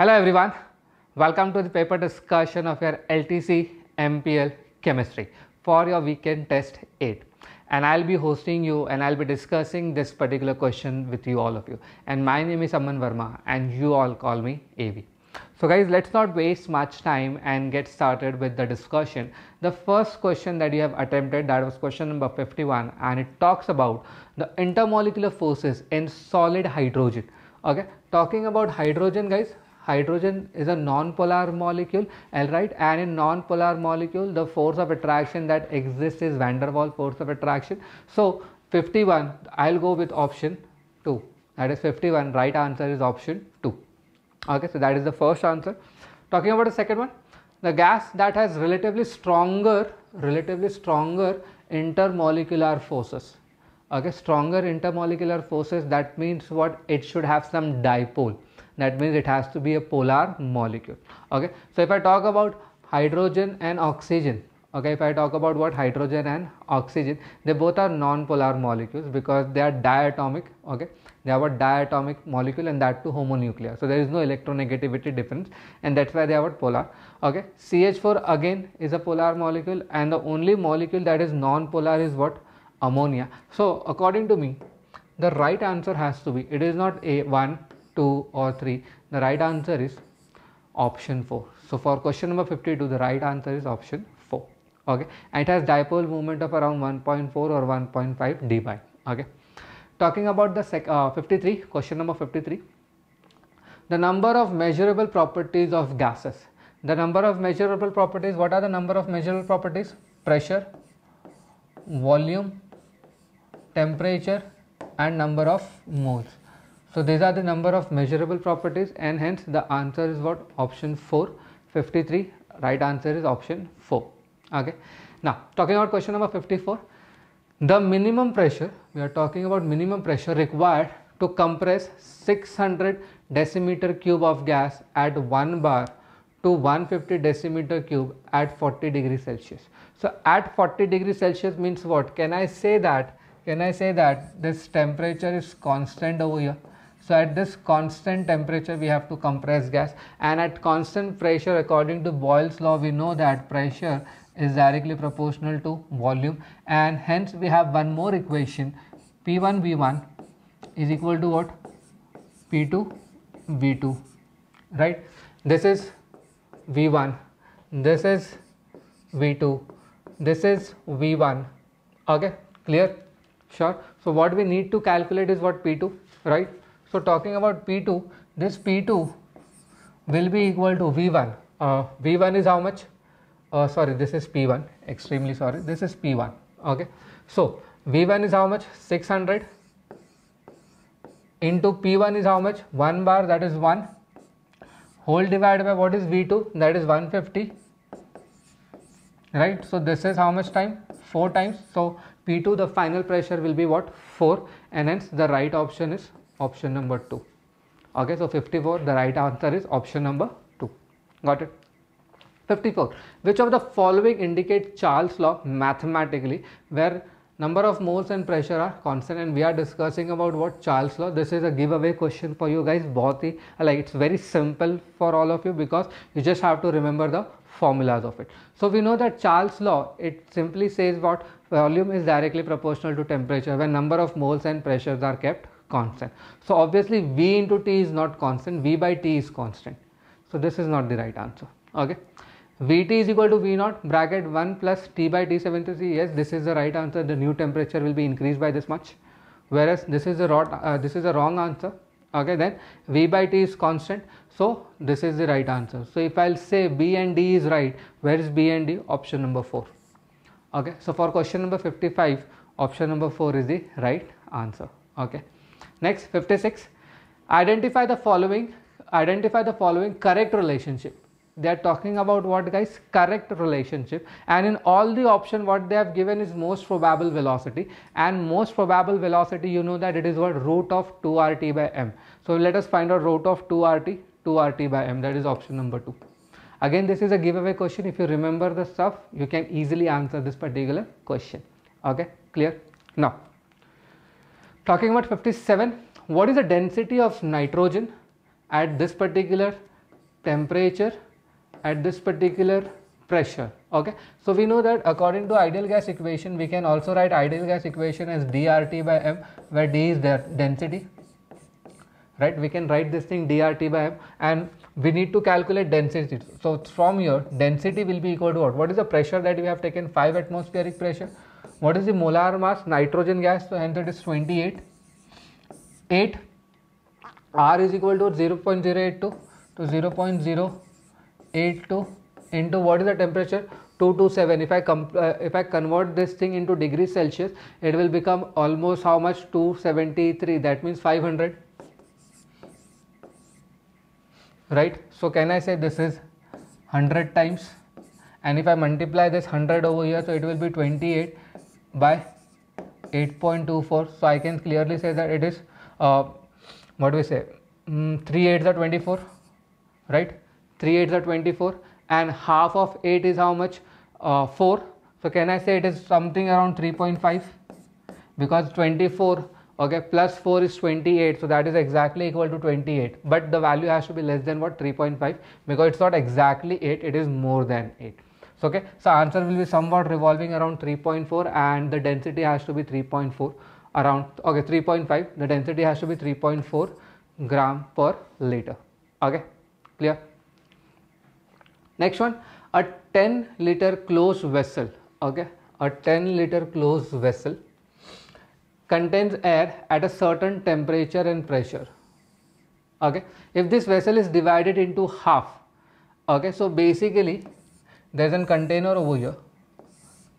Hello everyone, welcome to the paper discussion of your LTC MPL chemistry for your weekend test 8 and I'll be hosting you and I'll be discussing this particular question with you all of you and my name is Aman Verma and you all call me AV. So guys let's not waste much time and get started with the discussion. The first question that you have attempted that was question number 51 and it talks about the intermolecular forces in solid hydrogen okay talking about hydrogen guys hydrogen is a non-polar molecule alright and in non-polar molecule the force of attraction that exists is van der Waals force of attraction. So 51 I will go with option 2 that is 51 right answer is option 2 okay so that is the first answer. Talking about the second one the gas that has relatively stronger relatively stronger intermolecular forces okay stronger intermolecular forces that means what it should have some dipole that means it has to be a polar molecule okay so if i talk about hydrogen and oxygen okay if i talk about what hydrogen and oxygen they both are non-polar molecules because they are diatomic okay they have a diatomic molecule and that too homonuclear so there is no electronegativity difference and that's why they are polar okay ch4 again is a polar molecule and the only molecule that is non-polar is what ammonia so according to me the right answer has to be it is not a 1 2 or 3 the right answer is option 4 so for question number 52 the right answer is option 4 okay and it has dipole moment of around 1.4 or 1.5 d by okay talking about the sec, uh, 53 question number 53 the number of measurable properties of gases the number of measurable properties what are the number of measurable properties pressure volume temperature and number of moles so these are the number of measurable properties and hence the answer is what option 4 53 right answer is option 4 okay. Now talking about question number 54 the minimum pressure we are talking about minimum pressure required to compress 600 decimeter cube of gas at 1 bar to 150 decimeter cube at 40 degree Celsius. So at 40 degree Celsius means what can I say that can I say that this temperature is constant over here so at this constant temperature we have to compress gas and at constant pressure according to Boyle's law we know that pressure is directly proportional to volume and hence we have one more equation P1 V1 is equal to what P2 V2 right this is V1 this is V2 this is V1 okay clear sure so what we need to calculate is what P2 right so talking about P2, this P2 will be equal to V1. Uh, V1 is how much? Uh, sorry, this is P1. Extremely sorry. This is P1. Okay. So V1 is how much? 600 into P1 is how much? 1 bar that is 1 whole divided by what is V2 that is 150 right. So this is how much time? 4 times. So P2 the final pressure will be what? 4 and hence the right option is option number 2. Okay, so 54, the right answer is option number 2. Got it? 54. Which of the following indicate Charles law mathematically where number of moles and pressure are constant and we are discussing about what Charles law. This is a giveaway question for you guys. Bothy, like it's very simple for all of you because you just have to remember the formulas of it. So we know that Charles law, it simply says what volume is directly proportional to temperature when number of moles and pressures are kept constant. So obviously V into T is not constant, V by T is constant. So this is not the right answer. Okay. Vt is equal to V naught bracket 1 plus T by T73. Yes, this is the right answer. The new temperature will be increased by this much. Whereas this is the wrong, uh, this is the wrong answer. Okay, then V by T is constant. So this is the right answer. So if I'll say B and D is right, where is B and D? Option number 4. Okay, so for question number 55, option number 4 is the right answer. Okay. Next, 56. Identify the following, identify the following correct relationship. They are talking about what guys? Correct relationship. And in all the option, what they have given is most probable velocity. And most probable velocity, you know that it is what root of 2RT by m. So let us find out root of 2RT, 2RT by m. That is option number 2 again this is a giveaway question if you remember the stuff you can easily answer this particular question okay clear now Talking about 57, what is the density of nitrogen at this particular temperature, at this particular pressure? Okay, so we know that according to ideal gas equation, we can also write ideal gas equation as dRT by m, where d is the density, right we can write this thing drt by m and we need to calculate density so from here density will be equal to what what is the pressure that we have taken 5 atmospheric pressure what is the molar mass? Nitrogen gas, hence is 28. 8 R is equal to 0 0.082 to 0 0.082 into what is the temperature? 227 if I uh, if I convert this thing into degrees Celsius it will become almost how much 273 that means 500 right so can I say this is 100 times and if I multiply this 100 over here so it will be 28 by 8.24 so i can clearly say that it is uh, what do we say mm, 3 8s are 24 right 3 8s are 24 and half of 8 is how much uh, 4 so can i say it is something around 3.5 because 24 okay plus 4 is 28 so that is exactly equal to 28 but the value has to be less than what 3.5 because it's not exactly 8 it is more than 8 so, okay, so answer will be somewhat revolving around 3.4 and the density has to be 3.4 around okay 3.5 the density has to be 3.4 gram per liter okay clear next one a 10 liter closed vessel okay a 10 liter closed vessel contains air at a certain temperature and pressure okay if this vessel is divided into half okay so basically there's an container over here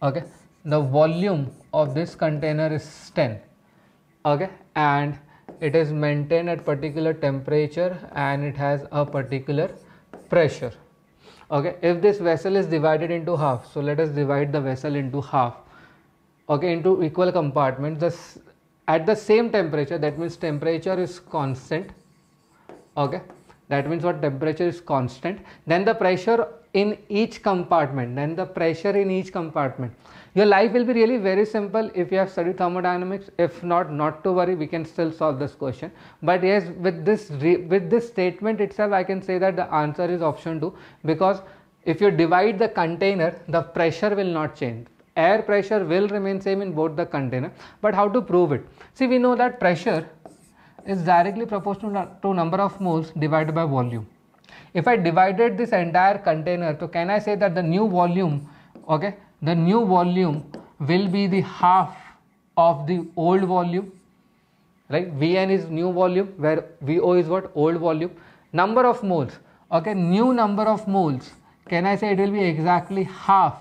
okay the volume of this container is 10 okay and it is maintained at particular temperature and it has a particular pressure okay if this vessel is divided into half so let us divide the vessel into half okay into equal compartments this at the same temperature that means temperature is constant okay that means what temperature is constant then the pressure in each compartment and the pressure in each compartment. Your life will be really very simple if you have studied thermodynamics. If not, not to worry, we can still solve this question. But yes, with this with this statement itself, I can say that the answer is option 2 because if you divide the container, the pressure will not change air pressure will remain same in both the container but how to prove it see we know that pressure is directly proportional to number of moles divided by volume if I divided this entire container so can I say that the new volume okay the new volume will be the half of the old volume right Vn is new volume where Vo is what old volume number of moles okay new number of moles can I say it will be exactly half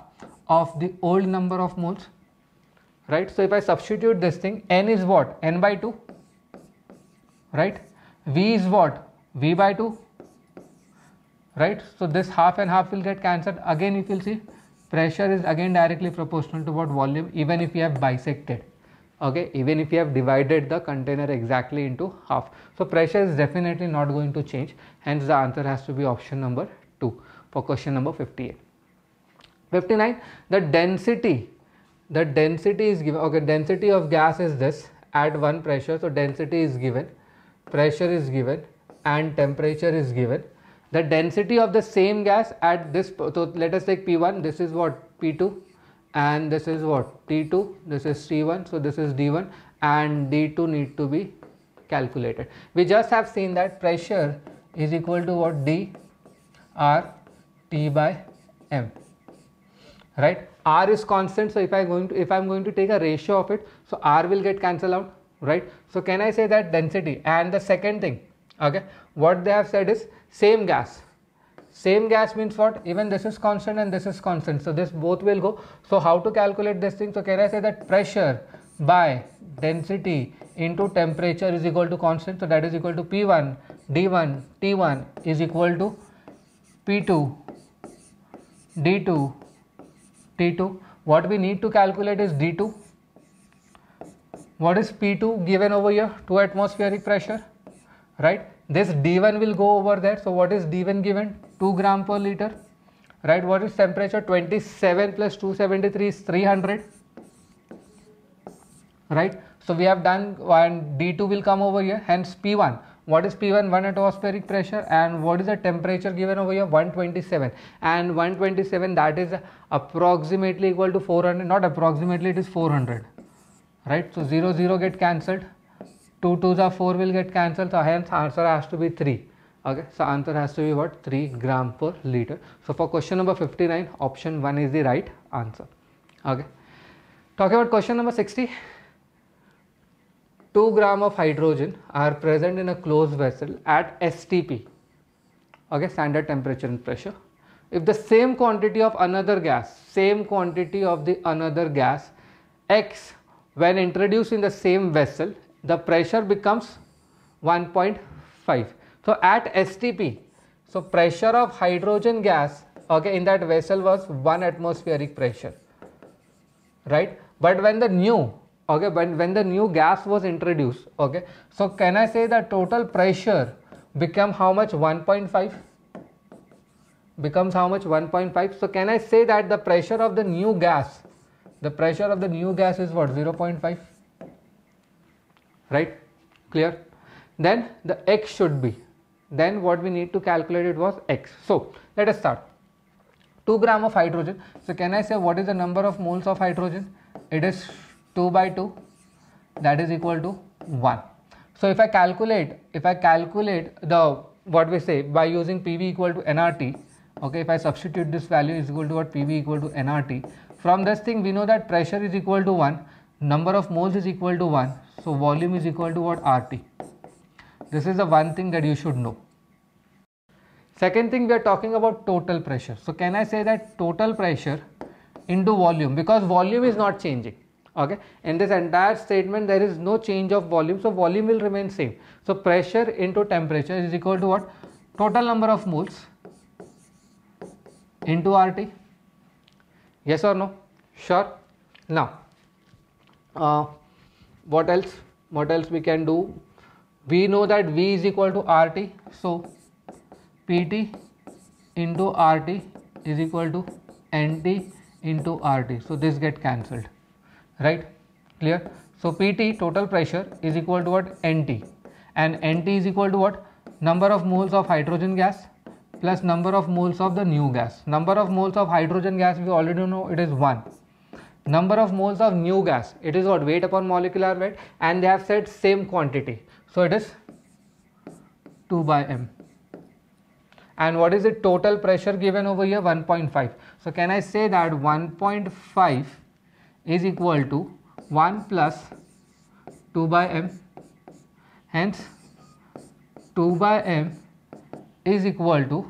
of the old number of moles right so if I substitute this thing n is what n by 2 right v is what v by 2 right so this half and half will get cancelled again if you'll see pressure is again directly proportional to what volume even if you have bisected okay even if you have divided the container exactly into half so pressure is definitely not going to change hence the answer has to be option number 2 for question number 58 59 the density the density is given okay density of gas is this at one pressure so density is given pressure is given and temperature is given the density of the same gas at this so let us take p1 this is what p2 and this is what t2 this is c1 so this is d1 and d2 need to be calculated we just have seen that pressure is equal to what d r t by m right r is constant so if i going to if i'm going to take a ratio of it so r will get cancelled out right so can i say that density and the second thing okay what they have said is same gas same gas means what even this is constant and this is constant so this both will go so how to calculate this thing so can i say that pressure by density into temperature is equal to constant so that is equal to p1 d1 t1 is equal to p2 d2 t2 what we need to calculate is d2 what is p2 given over here 2 atmospheric pressure right this d1 will go over there so what is d1 given 2 gram per liter right what is temperature 27 plus 273 is 300 right so we have done and d2 will come over here hence p1 what is P1? 1 atmospheric pressure and what is the temperature given over here? 127 and 127 that is approximately equal to 400 not approximately it is 400 right so 0 0 get cancelled 2 2s are 4 will get cancelled so hence answer has to be 3 okay so answer has to be what 3 gram per liter so for question number 59 option 1 is the right answer okay talk about question number 60 2 gram of hydrogen are present in a closed vessel at STP okay standard temperature and pressure if the same quantity of another gas same quantity of the another gas x when introduced in the same vessel the pressure becomes 1.5. So at STP, so pressure of hydrogen gas okay, in that vessel was 1 atmospheric pressure, right? But when the new, okay, when, when the new gas was introduced, okay, so can I say the total pressure become how much 1.5? becomes how much 1.5 so can i say that the pressure of the new gas the pressure of the new gas is what 0.5 right clear then the x should be then what we need to calculate it was x so let us start 2 gram of hydrogen so can i say what is the number of moles of hydrogen it is 2 by 2 that is equal to 1 so if i calculate if i calculate the what we say by using pv equal to nrt okay if i substitute this value is equal to what pv equal to nrt from this thing we know that pressure is equal to 1 number of moles is equal to 1 so volume is equal to what? RT. This is the one thing that you should know. Second thing we are talking about total pressure. So can I say that total pressure into volume because volume is not changing. Okay. In this entire statement there is no change of volume. So volume will remain same. So pressure into temperature is equal to what? Total number of moles into RT. Yes or no? Sure. Now, uh, what else what else we can do we know that v is equal to rt so pt into rt is equal to nt into rt so this get cancelled right clear so pt total pressure is equal to what nt and nt is equal to what number of moles of hydrogen gas plus number of moles of the new gas number of moles of hydrogen gas we already know it is 1 number of moles of new gas it is what weight upon molecular weight and they have said same quantity so it is 2 by m and what is the total pressure given over here 1.5 so can i say that 1.5 is equal to 1 plus 2 by m hence 2 by m is equal to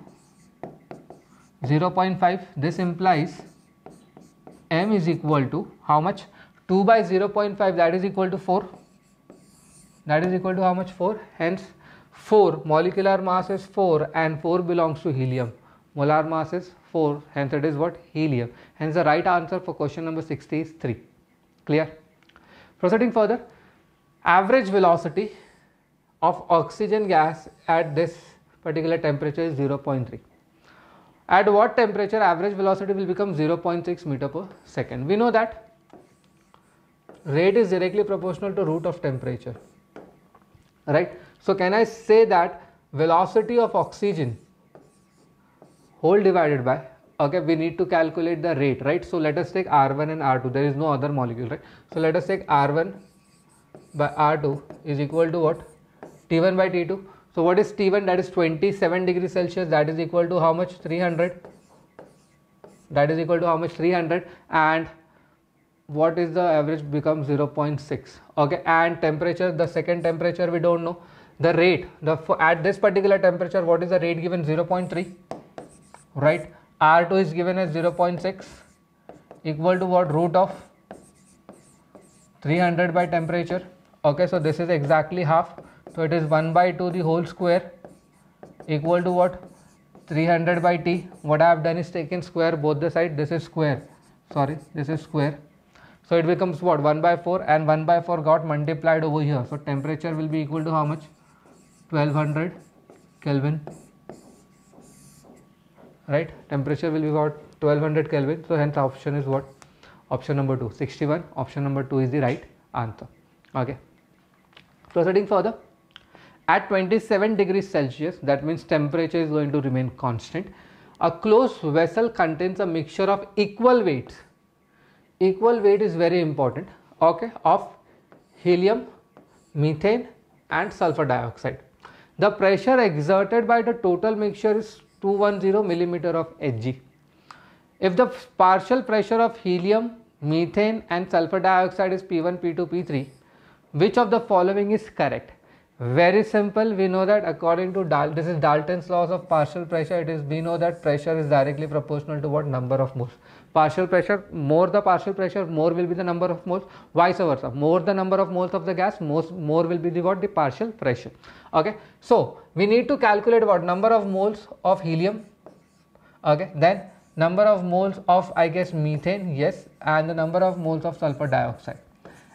0.5 this implies m is equal to how much 2 by 0.5 that is equal to 4 that is equal to how much 4 hence 4 molecular mass is 4 and 4 belongs to helium molar mass is 4 hence it is what helium hence the right answer for question number 60 is 3 clear proceeding further average velocity of oxygen gas at this particular temperature is 0.3 at what temperature average velocity will become 0.6 meter per second? We know that rate is directly proportional to root of temperature, right? So, can I say that velocity of oxygen whole divided by okay we need to calculate the rate right so let us take r1 and r2 there is no other molecule right so let us take r1 by r2 is equal to what t1 by t2 so what is T1? That is 27 degree Celsius. That is equal to how much? 300. That is equal to how much? 300. And what is the average becomes 0.6. Okay. And temperature, the second temperature we don't know. The rate, the at this particular temperature, what is the rate given? 0.3. Right. R2 is given as 0.6 equal to what root of 300 by temperature okay so this is exactly half so it is 1 by 2 the whole square equal to what 300 by t what i have done is taken square both the side this is square sorry this is square so it becomes what 1 by 4 and 1 by 4 got multiplied over here so temperature will be equal to how much 1200 kelvin right temperature will be about 1200 kelvin so hence option is what option number 2 61 option number 2 is the right answer okay proceeding further at 27 degrees Celsius that means temperature is going to remain constant. A closed vessel contains a mixture of equal weights. Equal weight is very important okay of helium, methane and sulfur dioxide. The pressure exerted by the total mixture is 210 millimeter of Hg. If the partial pressure of helium, methane and sulfur dioxide is P1, P2, P3, which of the following is correct? very simple we know that according to Dal this is Dalton's laws of partial pressure it is we know that pressure is directly proportional to what number of moles partial pressure more the partial pressure more will be the number of moles vice versa more the number of moles of the gas most more will be the what the partial pressure okay so we need to calculate what number of moles of helium okay then number of moles of I guess methane yes and the number of moles of sulfur dioxide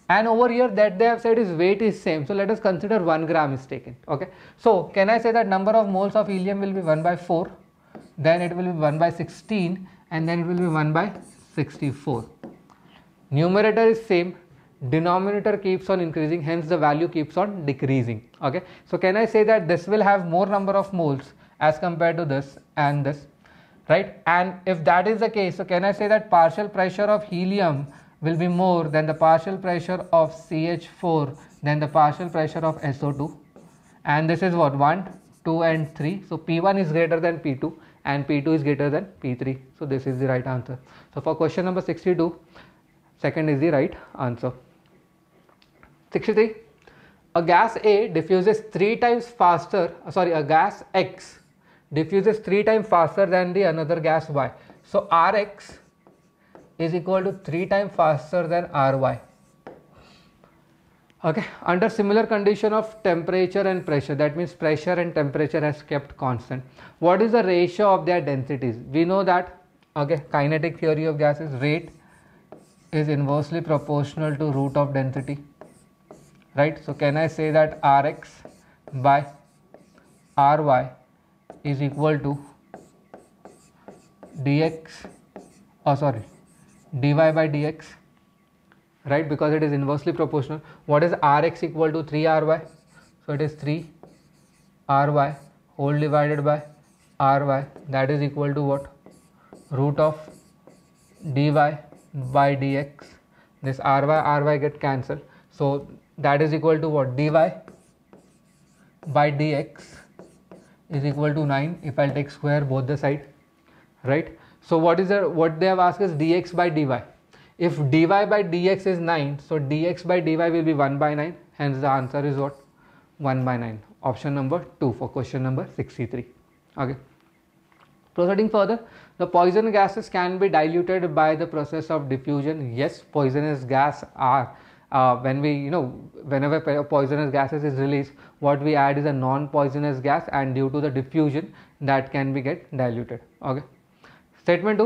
and over here that they have said is weight is same so let us consider 1 gram is taken okay so can i say that number of moles of helium will be 1 by 4 then it will be 1 by 16 and then it will be 1 by 64 numerator is same denominator keeps on increasing hence the value keeps on decreasing okay so can i say that this will have more number of moles as compared to this and this right and if that is the case so can i say that partial pressure of helium will be more than the partial pressure of CH4 than the partial pressure of SO2 and this is what 1 2 and 3 so P1 is greater than P2 and P2 is greater than P3 so this is the right answer so for question number 62 second is the right answer 63 a gas A diffuses 3 times faster sorry a gas X diffuses 3 times faster than the another gas Y so Rx is equal to 3 times faster than Ry. Okay, under similar condition of temperature and pressure, that means pressure and temperature has kept constant. What is the ratio of their densities? We know that, okay, kinetic theory of gases rate is inversely proportional to root of density, right? So, can I say that Rx by Ry is equal to dx, oh sorry, dy by dx right because it is inversely proportional what is rx equal to 3ry so it is 3 ry whole divided by ry that is equal to what root of dy by dx this ry ry get cancelled so that is equal to what dy by dx is equal to 9 if i take square both the side right so what is the, what they have asked is dx by dy. If dy by dx is 9, so dx by dy will be 1 by 9. Hence the answer is what? 1 by 9. Option number 2 for question number 63. Okay. Proceeding further, the poison gases can be diluted by the process of diffusion. Yes, poisonous gas are uh, when we you know whenever poisonous gases is released what we add is a non poisonous gas and due to the diffusion that can be get diluted okay Statement 2.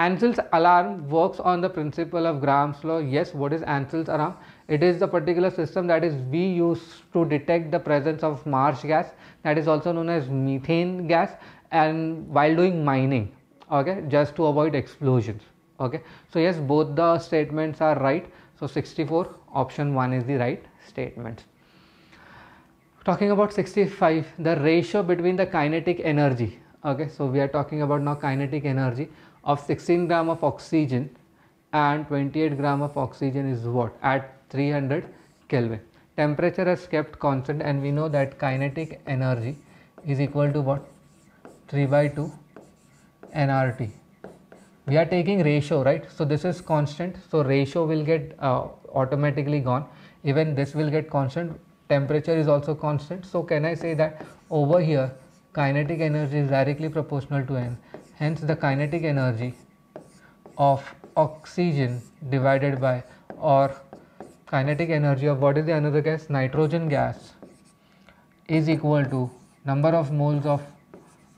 Ansel's alarm works on the principle of Graham's law. Yes, what is Ansel's alarm? It is the particular system that is we use to detect the presence of marsh gas that is also known as methane gas and while doing mining, okay, just to avoid explosions. Okay, so yes, both the statements are right. So 64 option 1 is the right statement. Talking about 65, the ratio between the kinetic energy okay so we are talking about now kinetic energy of 16 gram of oxygen and 28 gram of oxygen is what at 300 kelvin temperature is kept constant and we know that kinetic energy is equal to what 3 by 2 nrt we are taking ratio right so this is constant so ratio will get uh, automatically gone even this will get constant temperature is also constant so can i say that over here kinetic energy is directly proportional to n. Hence the kinetic energy of oxygen divided by or kinetic energy of what is the another gas nitrogen gas is equal to number of moles of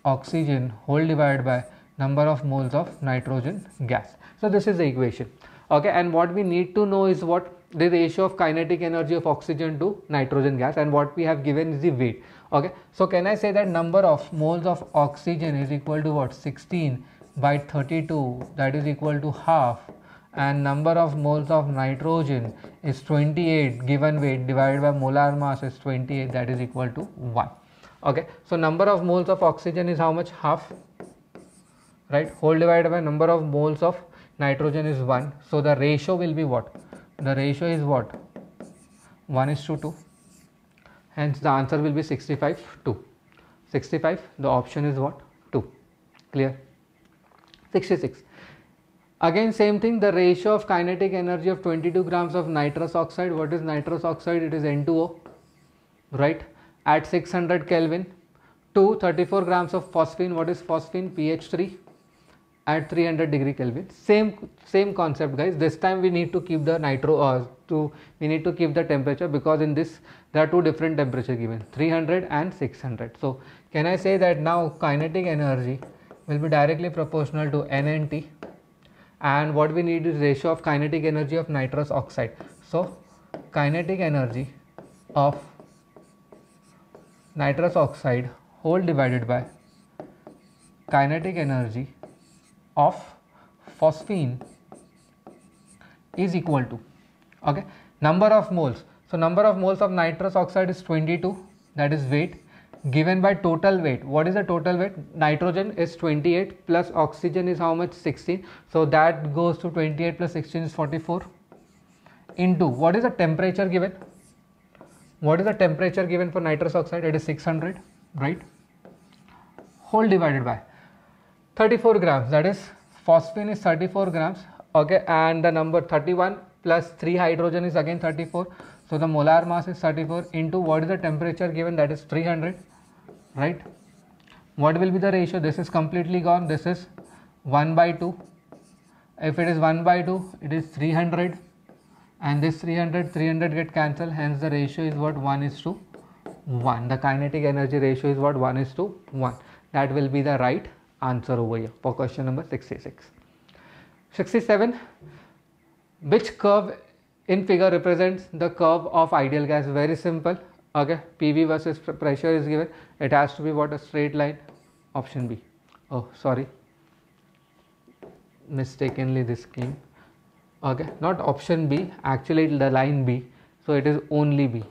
oxygen whole divided by number of moles of nitrogen gas. So this is the equation. Okay, and what we need to know is what the ratio of kinetic energy of oxygen to nitrogen gas and what we have given is the weight okay so can i say that number of moles of oxygen is equal to what 16 by 32 that is equal to half and number of moles of nitrogen is 28 given weight divided by molar mass is 28 that is equal to 1 okay so number of moles of oxygen is how much half right whole divided by number of moles of nitrogen is 1 so the ratio will be what the ratio is what 1 is to 2 Hence, the answer will be 65 2 65 the option is what 2 clear 66 again same thing the ratio of kinetic energy of 22 grams of nitrous oxide what is nitrous oxide it is N2O right at 600 Kelvin 234 34 grams of phosphine what is phosphine pH3 at 300 degree Kelvin same same concept guys this time we need to keep the nitro uh, to we need to keep the temperature because in this there are two different temperature given 300 and 600 so can i say that now kinetic energy will be directly proportional to nnt and what we need is ratio of kinetic energy of nitrous oxide so kinetic energy of nitrous oxide whole divided by kinetic energy of phosphine is equal to okay number of moles so number of moles of nitrous oxide is 22 that is weight given by total weight. What is the total weight? Nitrogen is 28 plus oxygen is how much? 16. So that goes to 28 plus 16 is 44 into what is the temperature given? What is the temperature given for nitrous oxide? It is 600 right? Whole divided by 34 grams that is phosphine is 34 grams okay and the number 31 plus 3 hydrogen is again 34 so the molar mass is 34 into what is the temperature given that is 300 right. What will be the ratio? This is completely gone. This is 1 by 2. If it is 1 by 2 it is 300 and this 300 300 get cancelled hence the ratio is what 1 is to 1. The kinetic energy ratio is what 1 is to 1. That will be the right answer over here for question number 66. 67 which curve in figure represents the curve of ideal gas very simple okay pv versus pressure is given it has to be what a straight line option b oh sorry mistakenly this came okay not option b actually the line b so it is only b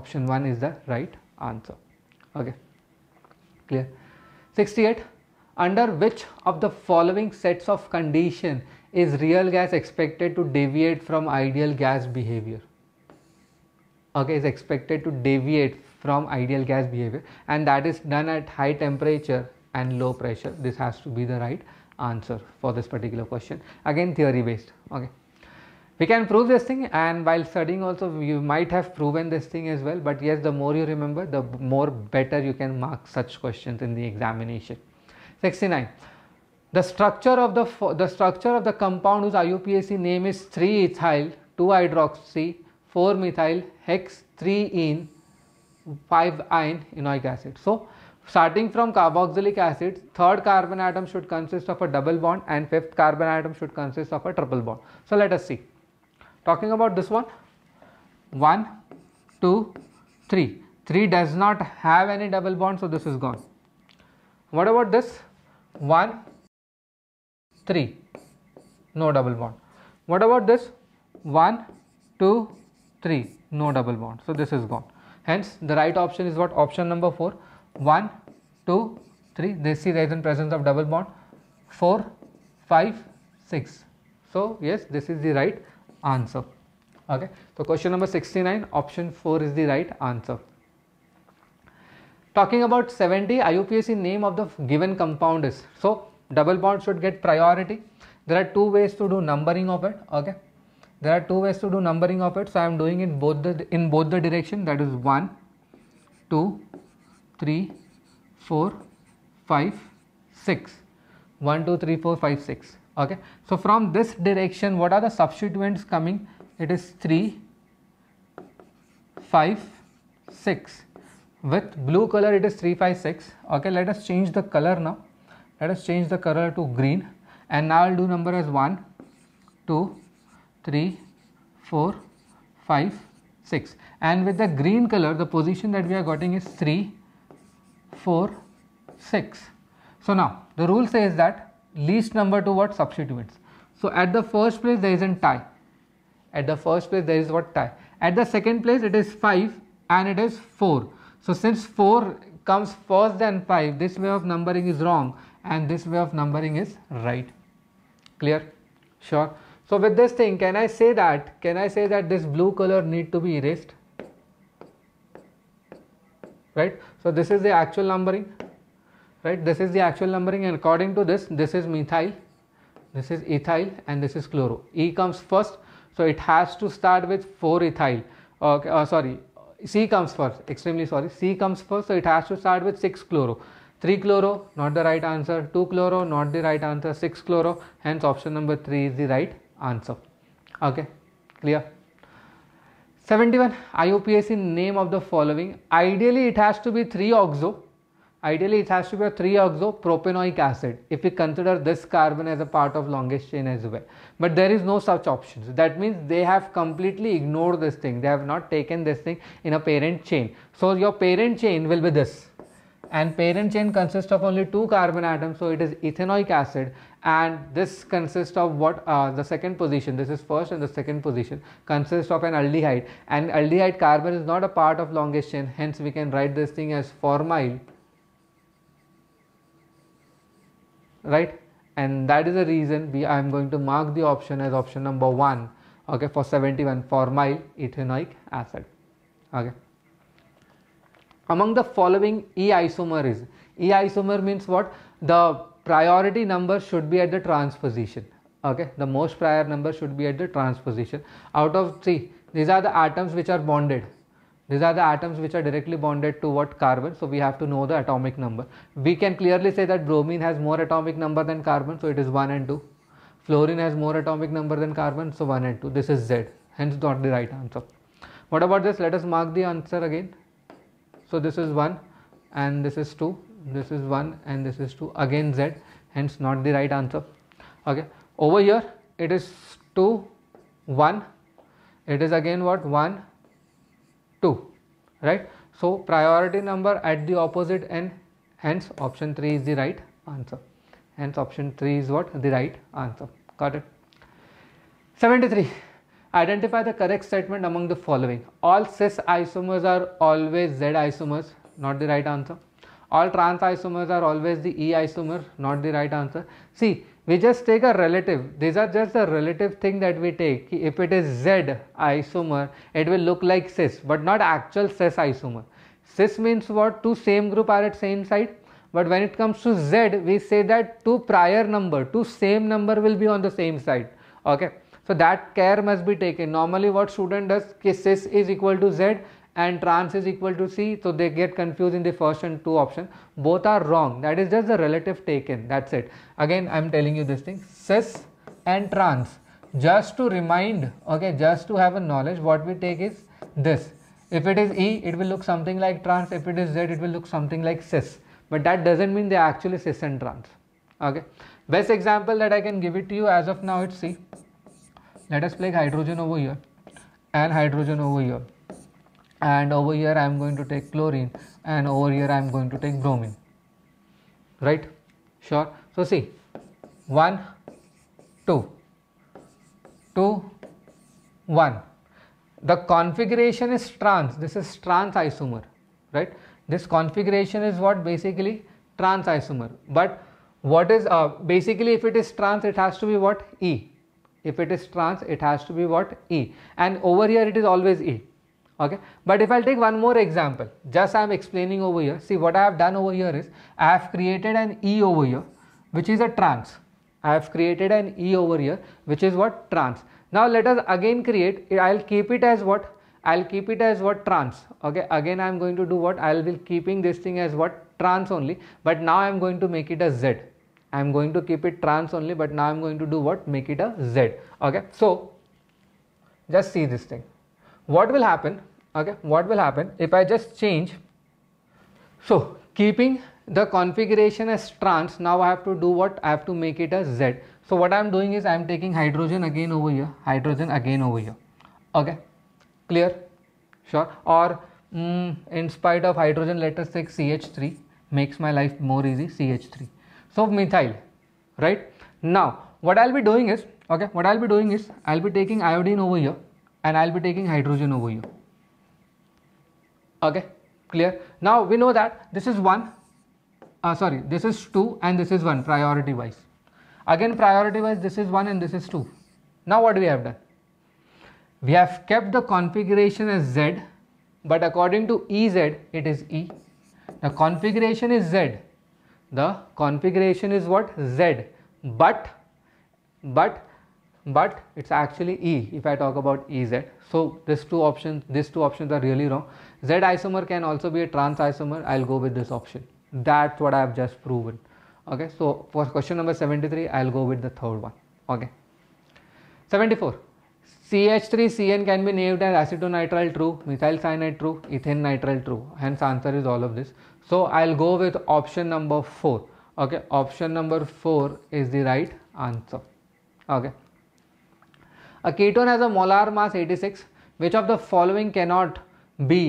option 1 is the right answer okay clear 68 under which of the following sets of condition is real gas expected to deviate from ideal gas behavior okay is expected to deviate from ideal gas behavior and that is done at high temperature and low pressure this has to be the right answer for this particular question again theory based okay we can prove this thing and while studying also you might have proven this thing as well but yes the more you remember the more better you can mark such questions in the examination 69 the structure of the, the structure of the compound whose IUPAC name is 3-ethyl, 2-hydroxy, 4-methyl, hex, 3-ene, 5 in enoic acid. So, starting from carboxylic acid, third carbon atom should consist of a double bond and fifth carbon atom should consist of a triple bond. So, let us see. Talking about this one, 1, 2, 3. 3 does not have any double bond, so this is gone. What about this? 1, 3 no double bond what about this 1 2 3 no double bond so this is gone hence the right option is what option number 4 1 2 3 they see there is in presence of double bond 4 5 6 so yes this is the right answer okay so question number 69 option 4 is the right answer talking about 70 IUPAC name of the given compound is so double bond should get priority there are two ways to do numbering of it okay there are two ways to do numbering of it so i am doing it both the in both the direction that is 1 2 3 4 5 6 1 2 3 4 5 6 okay so from this direction what are the substituents coming it is 3 5 6 with blue color it is 3 5 6 okay let us change the color now let us change the color to green and now I will do number as 1, 2, 3, 4, 5, 6 and with the green color the position that we are getting is 3, 4, 6. So now the rule says that least number to what substituents. So at the first place there is a tie. At the first place there is what tie. At the second place it is 5 and it is 4. So since 4 comes first than 5 this way of numbering is wrong and this way of numbering is right clear sure so with this thing can I say that can I say that this blue color need to be erased right so this is the actual numbering right this is the actual numbering and according to this this is methyl this is ethyl and this is chloro E comes first so it has to start with 4 ethyl okay uh, sorry C comes first extremely sorry C comes first so it has to start with 6 chloro 3 chloro, not the right answer. 2 chloro, not the right answer. 6 chloro, hence option number 3 is the right answer. Okay, clear. 71 IOPAC name of the following. Ideally, it has to be 3 oxo. Ideally, it has to be a 3 oxo propanoic acid if we consider this carbon as a part of longest chain as well. But there is no such options. That means they have completely ignored this thing. They have not taken this thing in a parent chain. So, your parent chain will be this and parent chain consists of only two carbon atoms so it is ethanoic acid and this consists of what uh, the second position this is first and the second position consists of an aldehyde and aldehyde carbon is not a part of longest chain hence we can write this thing as formyl right and that is the reason we I am going to mark the option as option number 1 okay for 71 formyl ethanoic acid okay among the following E isomer is. E isomer means what? The priority number should be at the transposition. Okay, the most prior number should be at the transposition. Out of three, these are the atoms which are bonded. These are the atoms which are directly bonded to what carbon. So we have to know the atomic number. We can clearly say that bromine has more atomic number than carbon. So it is 1 and 2. Fluorine has more atomic number than carbon. So 1 and 2. This is Z. Hence not the right answer. What about this? Let us mark the answer again. So, this is 1 and this is 2, this is 1 and this is 2 again z hence not the right answer. Okay. Over here it is 2, 1, it is again what 1, 2 right. So, priority number at the opposite end hence option 3 is the right answer hence option 3 is what the right answer got it 73 Identify the correct statement among the following. All cis isomers are always Z isomers, not the right answer. All trans isomers are always the E isomer, not the right answer. See, we just take a relative. These are just the relative thing that we take. If it is Z isomer, it will look like cis, but not actual cis isomer. Cis means what? Two same group are at same side. But when it comes to Z, we say that two prior number, two same number will be on the same side. Okay so that care must be taken. Normally what student does cis is equal to z and trans is equal to c. So they get confused in the first and two option. Both are wrong. That is just the relative taken. That's it. Again I am telling you this thing. Cis and trans. Just to remind okay just to have a knowledge what we take is this. If it is E it will look something like trans. If it is Z it will look something like cis. But that doesn't mean they are actually cis and trans. Okay. Best example that I can give it to you as of now it's C let us play hydrogen over here and hydrogen over here and over here I am going to take chlorine and over here I am going to take bromine right sure so see 1 2 2 1 the configuration is trans this is trans isomer right this configuration is what basically trans isomer but what is uh, basically if it is trans it has to be what E if it is trans it has to be what E and over here it is always E okay but if I'll take one more example just I'm explaining over here see what I have done over here is I have created an E over here which is a trans I have created an E over here which is what trans now let us again create I'll keep it as what I'll keep it as what trans okay again I'm going to do what I'll be keeping this thing as what trans only but now I'm going to make it a Z I'm going to keep it trans only but now I'm going to do what make it a Z okay so just see this thing what will happen okay what will happen if I just change so keeping the configuration as trans now I have to do what I have to make it a Z. so what I'm doing is I'm taking hydrogen again over here hydrogen again over here okay clear sure or mm, in spite of hydrogen let us take CH3 makes my life more easy CH3 so methyl right now what i'll be doing is okay what i'll be doing is i'll be taking iodine over here and i'll be taking hydrogen over here okay clear now we know that this is one uh, sorry this is two and this is one priority wise again priority wise this is one and this is two now what we have done we have kept the configuration as z but according to ez it is e the configuration is z the configuration is what Z but but but it's actually E if I talk about EZ. So these two options these two options are really wrong. Z isomer can also be a trans isomer. I'll go with this option. That's what I have just proven. Okay. So for question number 73 I'll go with the third one. Okay. 74. CH3CN can be named as acetonitrile true, methyl cyanide true, ethane nitrile true. Hence answer is all of this so i'll go with option number 4 okay option number 4 is the right answer okay a ketone has a molar mass 86 which of the following cannot be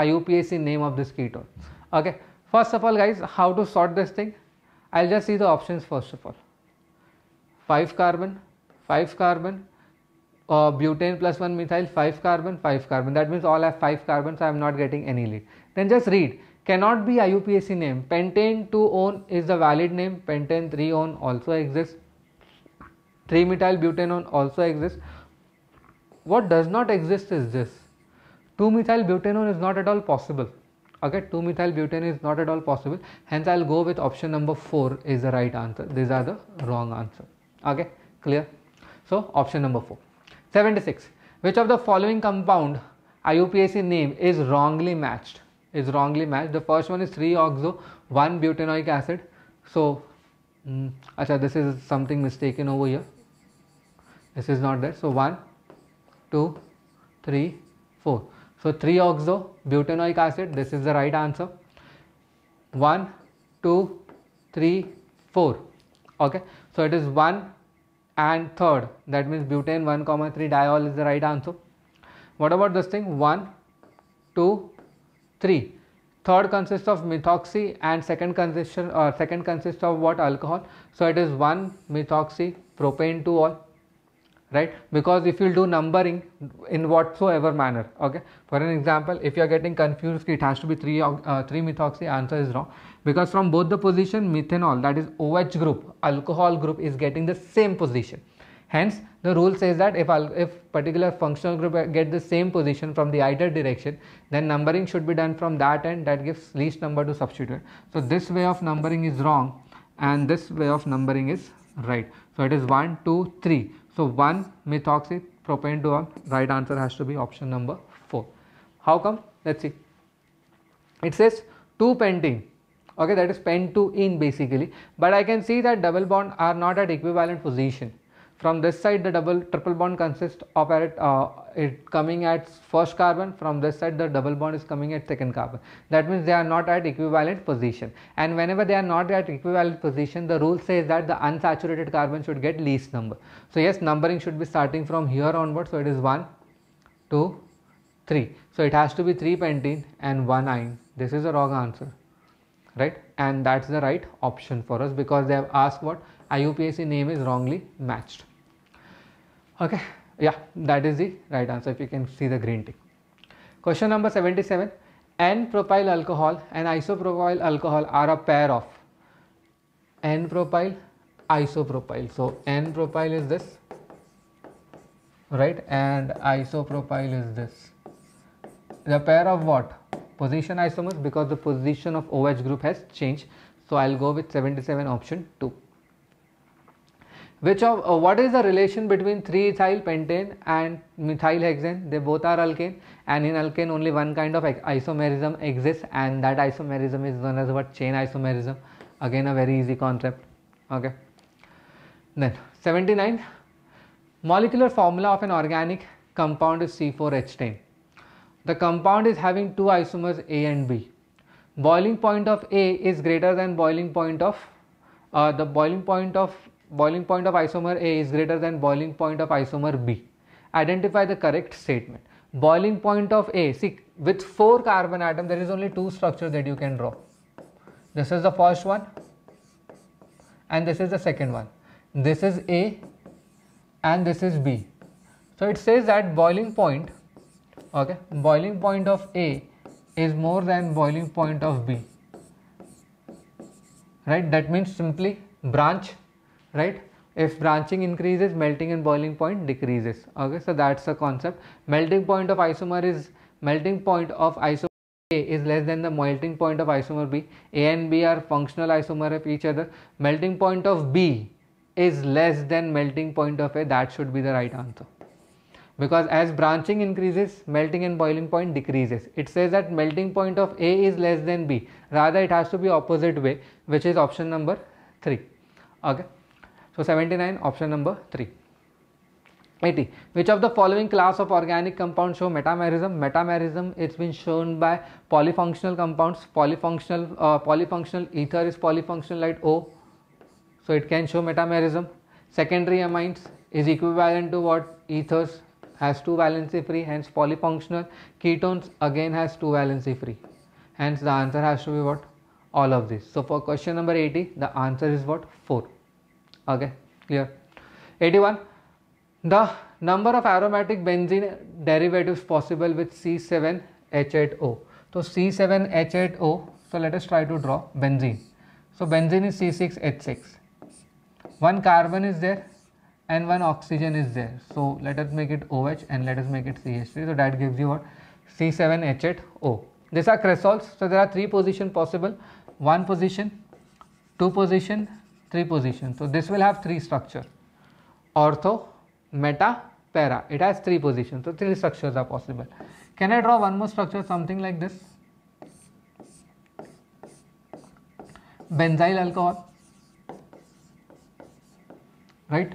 IUPAC name of this ketone okay first of all guys how to sort this thing I'll just see the options first of all 5 carbon 5 carbon uh, butane plus 1 methyl 5 carbon 5 carbon that means all have 5 carbons I am not getting any lead then just read cannot be IUPAC name. Pentane 2 on is the valid name. Pentane 3 on also exists. 3 methyl butanone also exists. What does not exist is this 2 methyl butanone is not at all possible. Okay, 2 methyl butane is not at all possible. Hence, I'll go with option number 4 is the right answer. These are the wrong answer. Okay, clear? So, option number 4. 76. Which of the following compound IUPAC name is wrongly matched? is wrongly matched. The first one is 3-oxo 1-butanoic acid. So, mm, achha, this is something mistaken over here. This is not there. So, 1, 2, 3, 4. So, 3-oxo butanoic acid, this is the right answer. 1, 2, 3, 4. Okay. So, it is 1 and third. That means butane 1, comma 3 diol is the right answer. What about this thing? 1, 2, 3 third consists of methoxy and second consists or uh, second consists of what alcohol so it is 1 methoxy propane 2 all right because if you do numbering in whatsoever manner okay for an example if you are getting confused it has to be 3 uh, 3 methoxy answer is wrong because from both the position methanol that is OH group alcohol group is getting the same position Hence, the rule says that if, if particular functional group get the same position from the either direction, then numbering should be done from that end that gives least number to substitute. So this way of numbering is wrong and this way of numbering is right. So it is 1, 2, 3. So 1 methoxy propane dual right answer has to be option number 4. How come? Let's see. It says 2 pentene okay that is pen to in basically but I can see that double bond are not at equivalent position from this side the double triple bond consists of it, uh, it coming at first carbon from this side the double bond is coming at second carbon that means they are not at equivalent position and whenever they are not at equivalent position the rule says that the unsaturated carbon should get least number so yes numbering should be starting from here onward so it is 1 2 3 so it has to be 3 pentene and 1 ion this is the wrong answer right and that's the right option for us because they have asked what IUPAC name is wrongly matched okay yeah that is the right answer if you can see the green tick question number 77 n-propyl alcohol and isopropyl alcohol are a pair of n-propyl isopropyl so n-propyl is this right and isopropyl is this the pair of what position isomers because the position of OH group has changed so I'll go with 77 option 2 which of uh, what is the relation between 3 ethyl pentane and methyl hexane they both are alkane and in alkane only one kind of isomerism exists and that isomerism is known as what chain isomerism again a very easy concept okay then 79 molecular formula of an organic compound is C4H10 the compound is having two isomers A and B boiling point of A is greater than boiling point of uh, the boiling point of boiling point of isomer A is greater than boiling point of isomer B. Identify the correct statement. Boiling point of A, see with 4 carbon atom there is only two structures that you can draw. This is the first one and this is the second one. This is A and this is B. So it says that boiling point, okay, boiling point of A is more than boiling point of B. Right, that means simply branch right if branching increases melting and boiling point decreases okay so that's the concept melting point of isomer is melting point of isomer a is less than the melting point of isomer b a and b are functional isomer of each other melting point of b is less than melting point of a that should be the right answer because as branching increases melting and boiling point decreases it says that melting point of a is less than b rather it has to be opposite way which is option number 3 okay so 79 option number 3. 80. Which of the following class of organic compounds show metamerism? Metamerism it's been shown by polyfunctional compounds. Polyfunctional uh, polyfunctional ether is polyfunctional like O. So it can show metamerism. Secondary amines is equivalent to what ethers has two valency free hence polyfunctional ketones again has two valency free hence the answer has to be what all of this so for question number 80 the answer is what 4 okay clear 81 the number of aromatic benzene derivatives possible with C7H8O so C7H8O so let us try to draw benzene so benzene is C6H6 one carbon is there and one oxygen is there so let us make it OH and let us make it CH3 so that gives you what C7H8O these are cresols so there are three position possible one position two position three positions. So this will have three structure ortho, meta, para. It has three positions. So three structures are possible. Can I draw one more structure something like this? Benzyl alcohol. Right?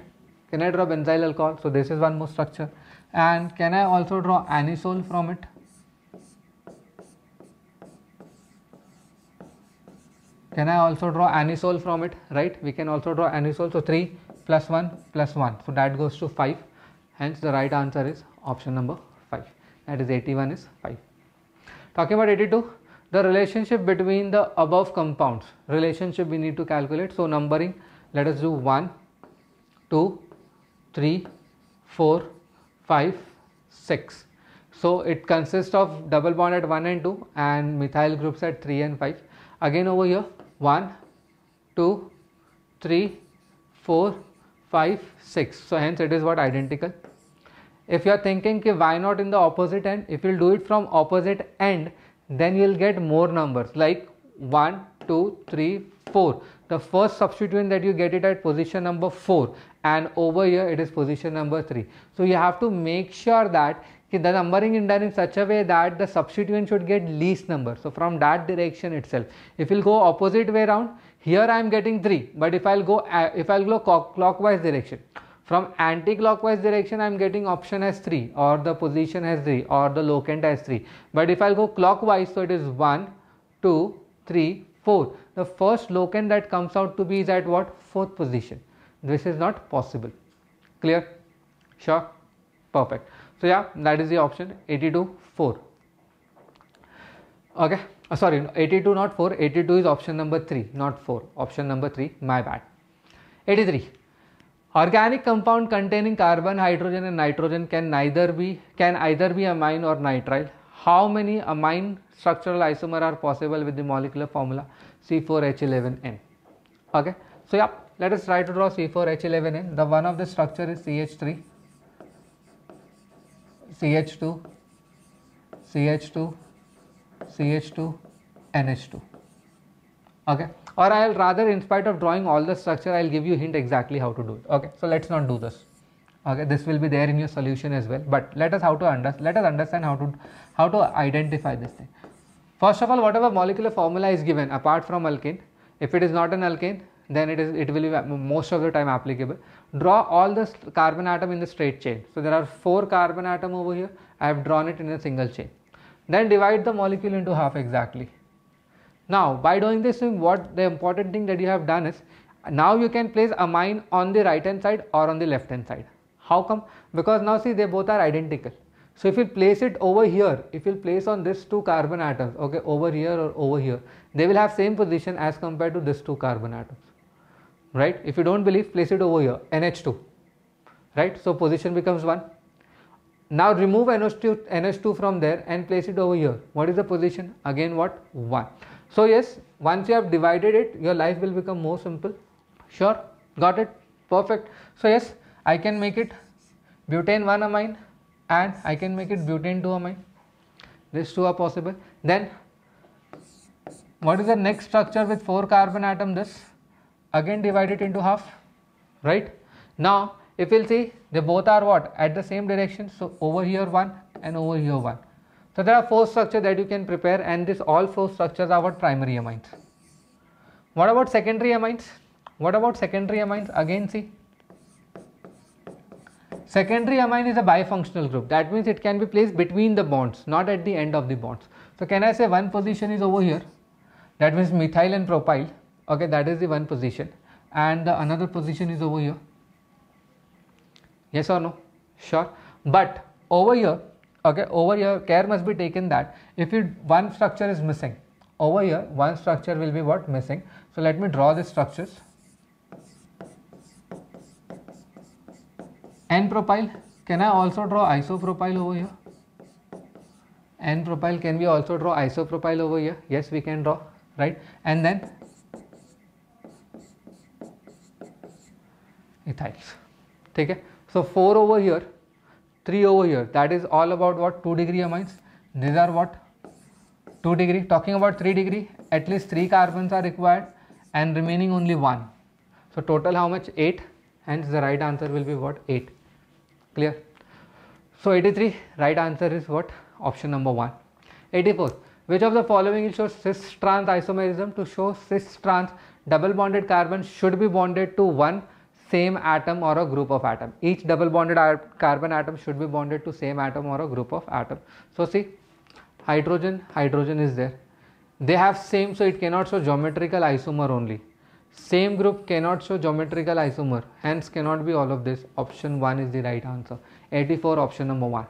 Can I draw benzyl alcohol? So this is one more structure. And can I also draw anisole from it? Can I also draw anisole from it, right? We can also draw anisole. So 3 plus 1 plus 1. So that goes to 5. Hence the right answer is option number 5. That is 81 is 5. Talking about 82, the relationship between the above compounds. Relationship we need to calculate. So numbering, let us do 1, 2, 3, 4, 5, 6. So it consists of double bond at 1 and 2 and methyl groups at 3 and 5. Again over here 1, 2, 3, 4, 5, 6. So hence it is what identical. If you are thinking ki why not in the opposite end, if you will do it from opposite end, then you will get more numbers like 1, 2, 3, 4. The first substituent that you get it at position number 4 and over here it is position number 3. So you have to make sure that okay, the numbering is done in such a way that the substituent should get least number. So, from that direction itself, if you will go opposite way around, here I am getting 3, but if I will go, uh, if I will go clockwise direction, from anti-clockwise direction I am getting option as 3 or the position as 3 or the locant as 3. But if I go clockwise so it is 1, 2, 3, 4. The first locant that comes out to be is at what? 4th position. This is not possible. Clear? Sure? Perfect. So yeah, that is the option 82 4. Okay, uh, sorry, 82 not 4, 82 is option number 3, not 4, option number 3, my bad. 83. Organic compound containing carbon, hydrogen and nitrogen can neither be can either be amine or nitrile. How many amine structural isomer are possible with the molecular formula C4H11N? Okay, so yeah, let us try to draw C4H11N. The one of the structure is CH3 CH2, CH2, CH2, NH2. Okay. Or I'll rather in spite of drawing all the structure, I'll give you hint exactly how to do it. Okay. So let's not do this. Okay. This will be there in your solution as well. But let us how to under let us understand how to how to identify this thing. First of all, whatever molecular formula is given apart from alkane, if it is not an alkane, then it is it will be most of the time applicable draw all the carbon atom in the straight chain so there are four carbon atom over here i have drawn it in a single chain then divide the molecule into half exactly now by doing this what the important thing that you have done is now you can place amine on the right hand side or on the left hand side how come because now see they both are identical so if you place it over here if you place on this two carbon atoms okay over here or over here they will have same position as compared to this two carbon atoms right if you don't believe place it over here nh2 right so position becomes 1 now remove NH2, from there and place it over here. What is the position? Again what? 1. So yes, once you have divided it, your life will become more simple. Sure, got it? Perfect. So yes, I can make it butane 1 amine and I can make it butane 2 amine. These two are possible. Then what is the next structure with 4 carbon atom? This again divide it into half right now if you'll see they both are what at the same direction so over here one and over here one so there are four structures that you can prepare and this all four structures are what primary amines what about secondary amines what about secondary amines again see secondary amine is a bifunctional group that means it can be placed between the bonds not at the end of the bonds so can i say one position is over here that means methyl and propyl okay that is the one position and the another position is over here yes or no sure but over here okay over here care must be taken that if you one structure is missing over here one structure will be what missing so let me draw the structures n propyl can i also draw isopropyl over here n propyl can we also draw isopropyl over here yes we can draw right and then ethyls ठीक so 4 over here 3 over here that is all about what 2 degree amines these are what 2 degree talking about 3 degree at least 3 carbons are required and remaining only one so total how much 8 hence the right answer will be what 8 clear so 83 right answer is what option number 1 84 which of the following will show cis trans isomerism to show cis trans double bonded carbon should be bonded to one same atom or a group of atom. Each double bonded carbon atom should be bonded to same atom or a group of atom. So see hydrogen, hydrogen is there. They have same so it cannot show geometrical isomer only. Same group cannot show geometrical isomer hence cannot be all of this. Option 1 is the right answer. 84 option number 1.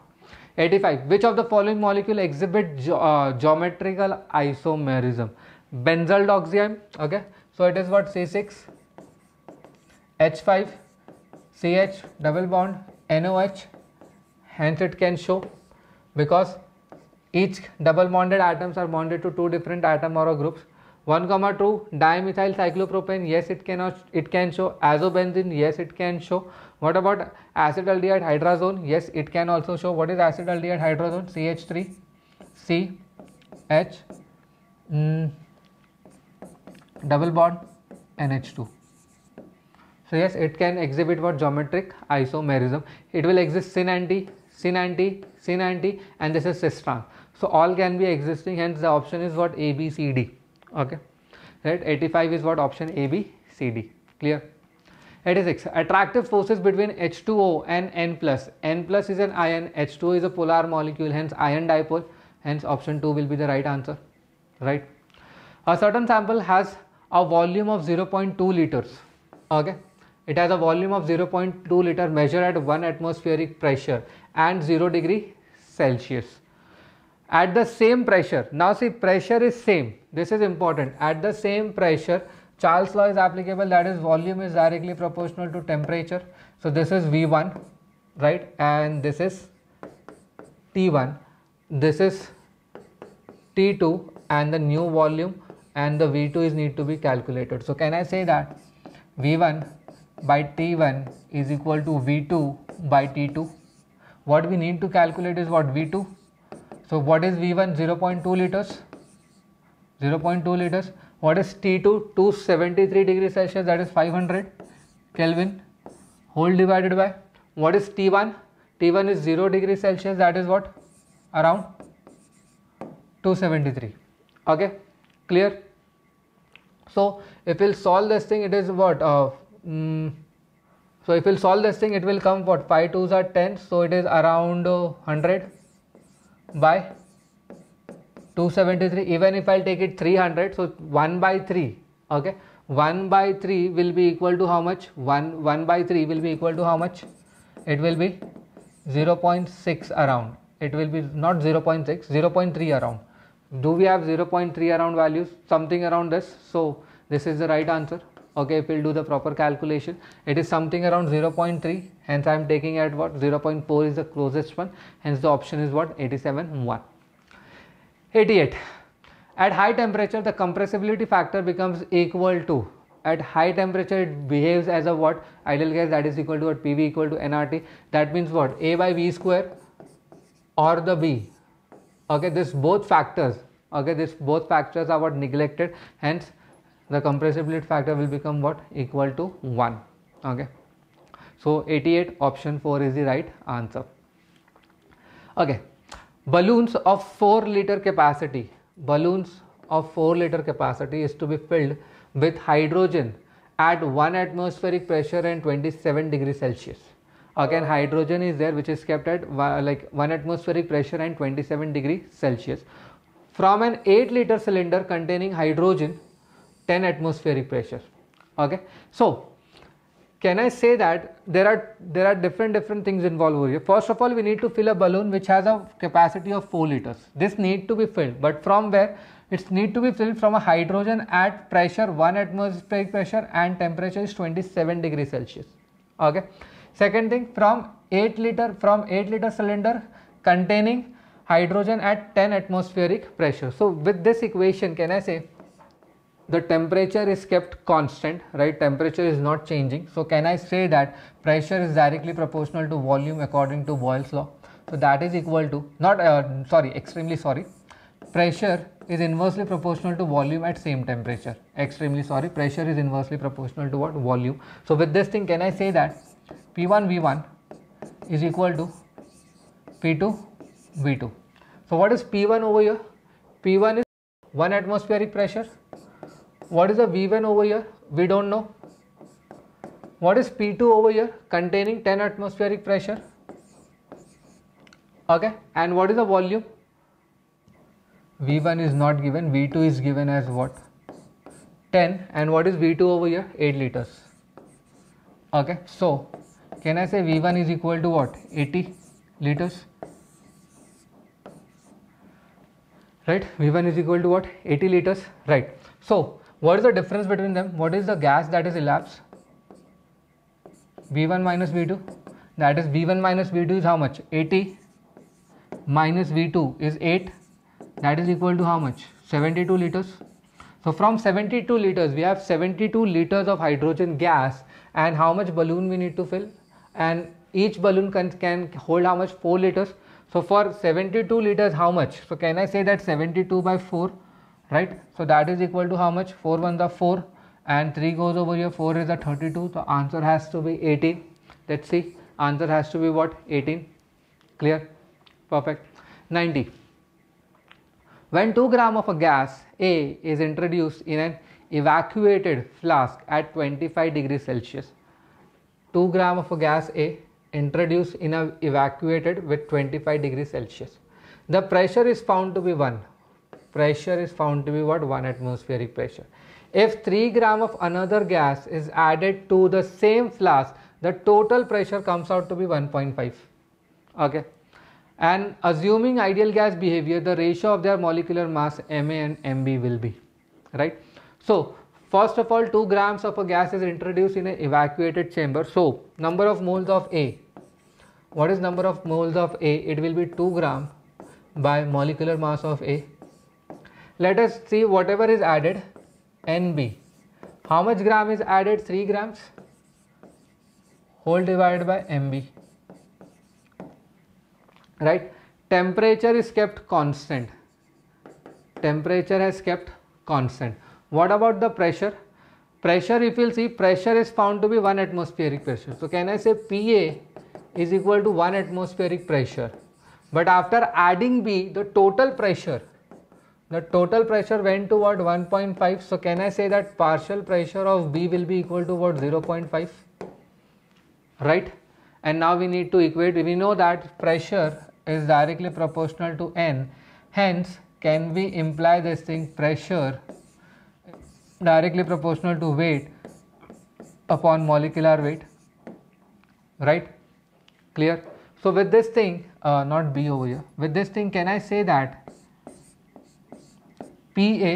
85 which of the following molecule exhibit ge uh, geometrical isomerism? Benzaldehyde. okay so it is what C6 H5, CH double bond, NOH, hence it can show because each double bonded atoms are bonded to two different atom or groups 1 comma 2 dimethyl cyclopropane yes it cannot it can show azobenzene yes it can show what about acid hydrazone yes it can also show what is acid aldehyde hydrazone ch3 c h mm, double bond nh2 so yes, it can exhibit what geometric isomerism. It will exist syn anti, syn anti, syn anti, and this is trans. So all can be existing, hence the option is what A, B, C, D. Okay, right? 85 is what option A, B, C, D. Clear? 86 attractive forces between h2o and n plus n plus is an ion h 20 is a polar molecule hence ion dipole hence option 2 will be the right answer right a certain sample has a volume of 0.2 liters okay it has a volume of 0.2 liter measured at 1 atmospheric pressure and 0 degree Celsius. At the same pressure, now see pressure is same, this is important. At the same pressure, Charles law is applicable that is volume is directly proportional to temperature. So this is V1 right and this is T1, this is T2 and the new volume and the V2 is need to be calculated. So can I say that V1 by T1 is equal to V2 by T2. What we need to calculate is what V2. So what is V1? 0.2 liters. 0.2 liters. What is T2? 273 degrees Celsius that is 500 Kelvin whole divided by what is T1? T1 is 0 degrees Celsius that is what? Around 273. Okay, clear? So if we'll solve this thing it is what? Uh, Mm. so if we'll solve this thing it will come what pi 2s are 10 so it is around 100 uh, by 273 even if I'll take it 300 so 1 by 3 okay 1 by 3 will be equal to how much 1 1 by 3 will be equal to how much it will be 0 0.6 around it will be not 0 0.6 0 0.3 around do we have 0 0.3 around values something around this so this is the right answer okay if we'll do the proper calculation it is something around 0.3 hence i am taking at what 0.4 is the closest one hence the option is what 87 1 88 at high temperature the compressibility factor becomes equal to at high temperature it behaves as a what ideal gas that is equal to what pv equal to nrt that means what a by v square or the b okay this both factors okay this both factors are what neglected hence the compressibility factor will become what equal to 1 okay so 88 option 4 is the right answer okay balloons of 4 liter capacity balloons of 4 liter capacity is to be filled with hydrogen at 1 atmospheric pressure and 27 degree celsius again hydrogen is there which is kept at like 1 atmospheric pressure and 27 degree celsius from an 8 liter cylinder containing hydrogen 10 atmospheric pressure okay so can i say that there are there are different different things involved over here first of all we need to fill a balloon which has a capacity of 4 liters this need to be filled but from where it need to be filled from a hydrogen at pressure 1 atmospheric pressure and temperature is 27 degree celsius okay second thing from 8 liter from 8 liter cylinder containing hydrogen at 10 atmospheric pressure so with this equation can i say the temperature is kept constant right temperature is not changing so can i say that pressure is directly proportional to volume according to boyle's law so that is equal to not uh, sorry extremely sorry pressure is inversely proportional to volume at same temperature extremely sorry pressure is inversely proportional to what volume so with this thing can i say that p1 v1 is equal to p2 v2 so what is p1 over here p1 is 1 atmospheric pressure what is the V1 over here? We don't know. What is P2 over here? Containing 10 atmospheric pressure. Okay. And what is the volume? V1 is not given. V2 is given as what? 10. And what is V2 over here? 8 liters. Okay. So, can I say V1 is equal to what? 80 liters. right v1 is equal to what 80 liters right so what is the difference between them? What is the gas that is elapsed? V1 minus V2. That is V1 minus V2 is how much? 80 minus V2 is 8. That is equal to how much? 72 liters. So from 72 liters, we have 72 liters of hydrogen gas and how much balloon we need to fill and each balloon can, can hold how much 4 liters. So for 72 liters how much? So can I say that 72 by 4 right so that is equal to how much 4 1 the 4 and 3 goes over here 4 is a 32 so answer has to be 18 let's see answer has to be what 18 clear perfect 90 when 2 gram of a gas a is introduced in an evacuated flask at 25 degrees celsius 2 gram of a gas a introduced in a evacuated with 25 degrees celsius the pressure is found to be 1 pressure is found to be what? 1 atmospheric pressure. If 3 gram of another gas is added to the same flask, the total pressure comes out to be 1.5. Okay. And assuming ideal gas behavior, the ratio of their molecular mass Ma and Mb will be, right? So, first of all 2 grams of a gas is introduced in an evacuated chamber. So, number of moles of A, what is number of moles of A? It will be 2 gram by molecular mass of A let us see whatever is added NB how much gram is added 3 grams whole divided by MB right temperature is kept constant temperature has kept constant what about the pressure pressure if you'll see pressure is found to be 1 atmospheric pressure so can I say PA is equal to 1 atmospheric pressure but after adding B the total pressure the total pressure went to what 1.5 so can I say that partial pressure of B will be equal to what 0.5 right and now we need to equate we know that pressure is directly proportional to N hence can we imply this thing pressure directly proportional to weight upon molecular weight right clear so with this thing uh, not B over here with this thing can I say that PA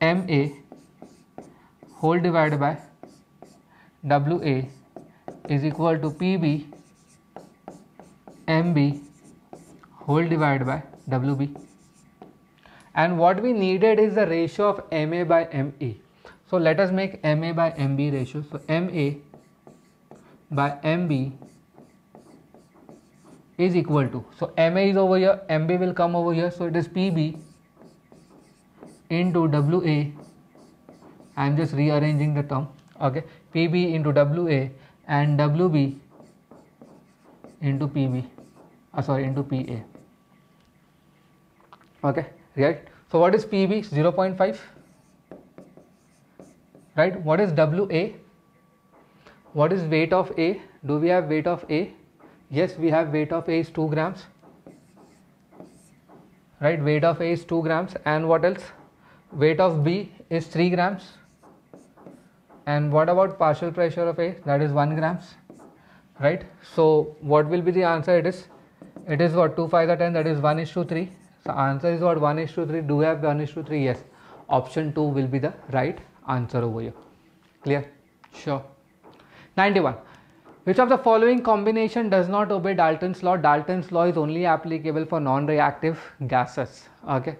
MA whole divided by WA is equal to PB MB whole divided by WB and what we needed is the ratio of MA by ME so let us make MA by MB ratio so MA by MB is equal to so MA is over here MB will come over here so it is PB into WA I am just rearranging the term okay PB into WA and WB into PB uh, sorry into PA okay right so what is PB 0.5 right what is WA what is weight of A do we have weight of A yes we have weight of A is 2 grams right weight of A is 2 grams and what else weight of B is 3 grams and what about partial pressure of A that is 1 grams right so what will be the answer it is it is what 2 5 10 that is 1 is to 3 so answer is what 1 is to 3 do we have 1 is to 3 yes option 2 will be the right answer over here clear sure 91 which of the following combination does not obey Dalton's law? Dalton's law is only applicable for non-reactive gases. Okay,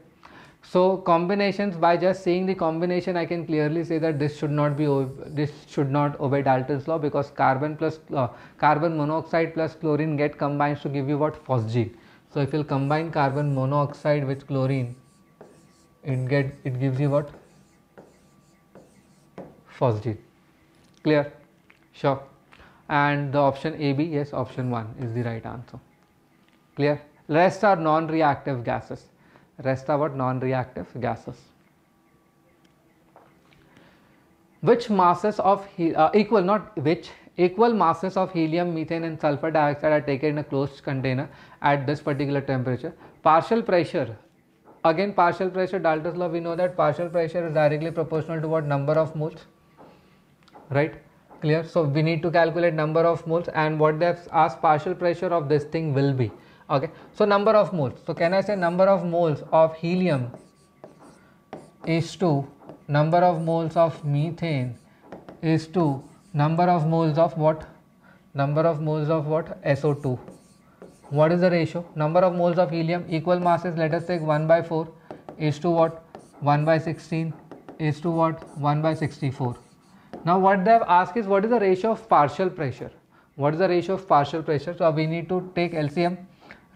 so combinations by just seeing the combination I can clearly say that this should not be this should not obey Dalton's law because carbon plus uh, carbon monoxide plus chlorine get combined to give you what phosgene. So if you combine carbon monoxide with chlorine it get it gives you what phosgene. Clear? Sure. And the option AB yes option 1 is the right answer. Clear? Rest are non-reactive gases rest are non-reactive gases. Which masses of uh, equal not which equal masses of helium, methane and sulfur dioxide are taken in a closed container at this particular temperature. Partial pressure again partial pressure Dalton's law we know that partial pressure is directly proportional to what number of moles right clear so we need to calculate number of moles and what they have asked partial pressure of this thing will be okay so number of moles so can i say number of moles of helium is to number of moles of methane is to number of moles of what number of moles of what so2 what is the ratio number of moles of helium equal masses let us take 1 by 4 is to what 1 by 16 is to what 1 by 64 now what they have asked is what is the ratio of partial pressure what is the ratio of partial pressure so we need to take lcm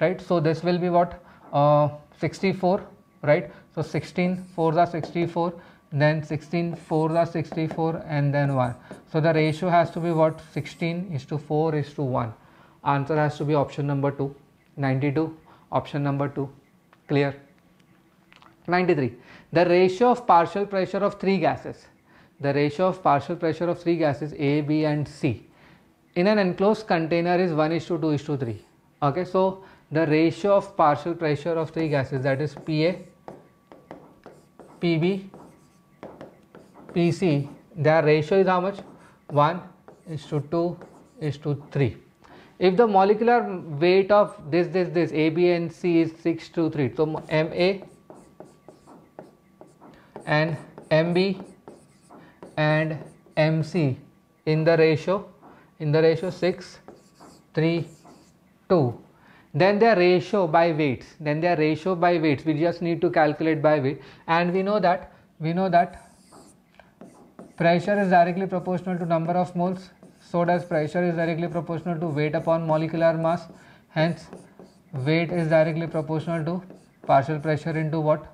right. So, this will be what uh, 64 right. So, 16 4 are 64 then 16 4 are 64 and then 1. So, the ratio has to be what 16 is to 4 is to 1 answer has to be option number 2 92 option number 2 clear 93 the ratio of partial pressure of three gases the ratio of partial pressure of three gases a b and c in an enclosed container is 1 is to 2 is to 3 okay so the ratio of partial pressure of three gases that is PA, PB, PC their ratio is how much 1 is to 2 is to 3. If the molecular weight of this this this A B and C is 6 to 3 so MA and MB and MC in the ratio in the ratio 6 3 2 then their ratio by weights then their ratio by weights we just need to calculate by weight and we know that we know that pressure is directly proportional to number of moles so does pressure is directly proportional to weight upon molecular mass hence weight is directly proportional to partial pressure into what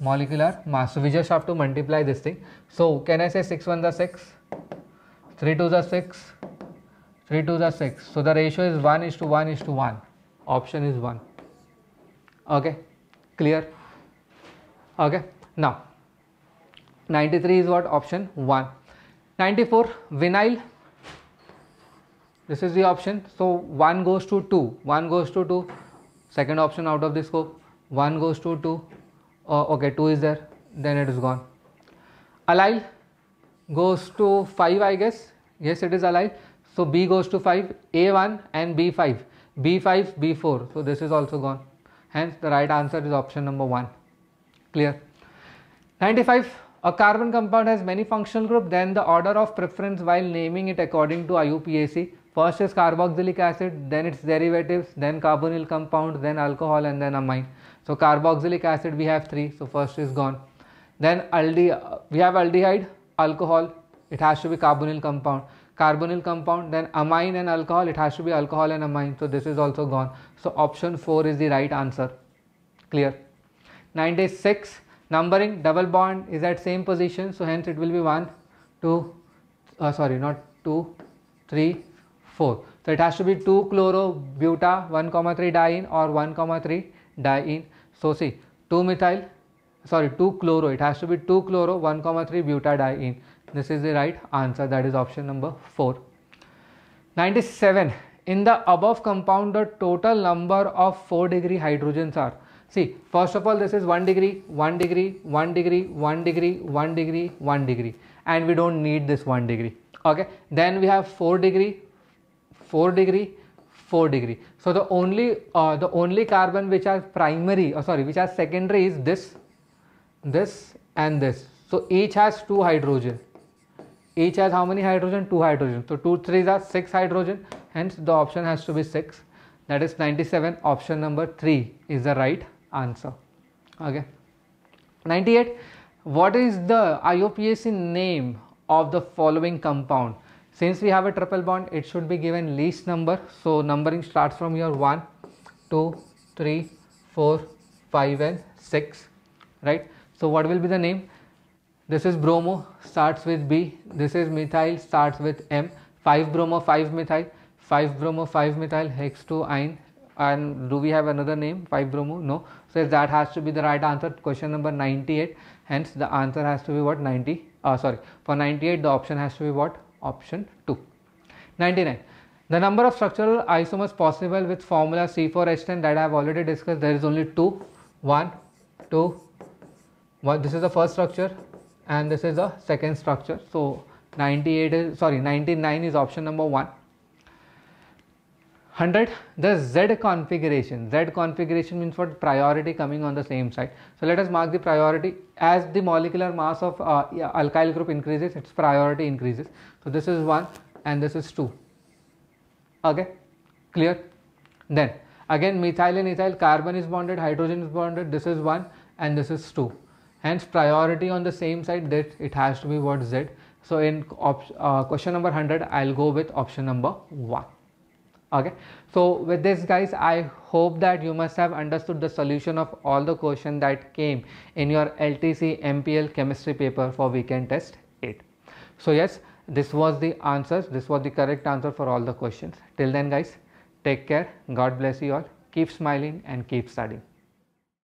molecular mass so we just have to multiply this thing so can i say 6 1 the 6 3 2 the 6 3 2 the 6 so the ratio is 1 is to 1 is to 1 option is 1 okay clear okay now 93 is what option 1 94 vinyl this is the option so 1 goes to 2 1 goes to 2 second option out of the scope 1 goes to 2 uh, okay 2 is there then it is gone allyl goes to 5 I guess yes it is allyl so B goes to 5 A1 and B5 b5 b4 so this is also gone hence the right answer is option number 1 clear 95 a carbon compound has many functional group then the order of preference while naming it according to IUPAC first is carboxylic acid then its derivatives then carbonyl compound then alcohol and then amine so carboxylic acid we have 3 so first is gone then alde we have aldehyde alcohol it has to be carbonyl compound carbonyl compound then amine and alcohol it has to be alcohol and amine so this is also gone so option 4 is the right answer clear 96 numbering double bond is at same position so hence it will be 1 2 uh, sorry not 2 3 4 so it has to be 2 chlorobutta 1 comma 3 diene or 1 comma 3 diene so see 2 methyl sorry 2 chloro it has to be 2 chloro 1 comma 3 butadiene this is the right answer that is option number 4. 97. In the above compound the total number of 4 degree hydrogens are see first of all this is 1 degree 1 degree 1 degree 1 degree 1 degree 1 degree and we don't need this 1 degree okay then we have 4 degree 4 degree 4 degree so the only uh, the only carbon which are primary or uh, sorry which are secondary is this this and this so each has two hydrogen each has how many hydrogen? 2 hydrogen. So 2 3s are 6 hydrogen hence the option has to be 6 that is 97 option number 3 is the right answer. Okay. 98 what is the IOPAC name of the following compound? Since we have a triple bond it should be given least number so numbering starts from your 1, 2, 3, 4, 5 and 6 right. So what will be the name? This is bromo starts with B. This is methyl starts with M. 5 bromo 5 methyl 5 bromo 5 methyl hex 2 ion and do we have another name 5 bromo no so that has to be the right answer question number 98 hence the answer has to be what 90 uh, sorry for 98 the option has to be what option 2 99 the number of structural isomers possible with formula C4H10 that I have already discussed there is only 2 1 2 this is the first structure and this is a second structure. So 98 is sorry 99 is option number 1. 100 the Z configuration. Z configuration means what priority coming on the same side. So let us mark the priority as the molecular mass of uh, alkyl group increases its priority increases. So this is 1 and this is 2. Okay clear. Then again methyl and ethyl carbon is bonded hydrogen is bonded this is 1 and this is 2 hence priority on the same side that it has to be what z so in uh, question number 100 i'll go with option number 1 okay so with this guys i hope that you must have understood the solution of all the question that came in your ltc mpl chemistry paper for weekend test 8 so yes this was the answers this was the correct answer for all the questions till then guys take care god bless you all keep smiling and keep studying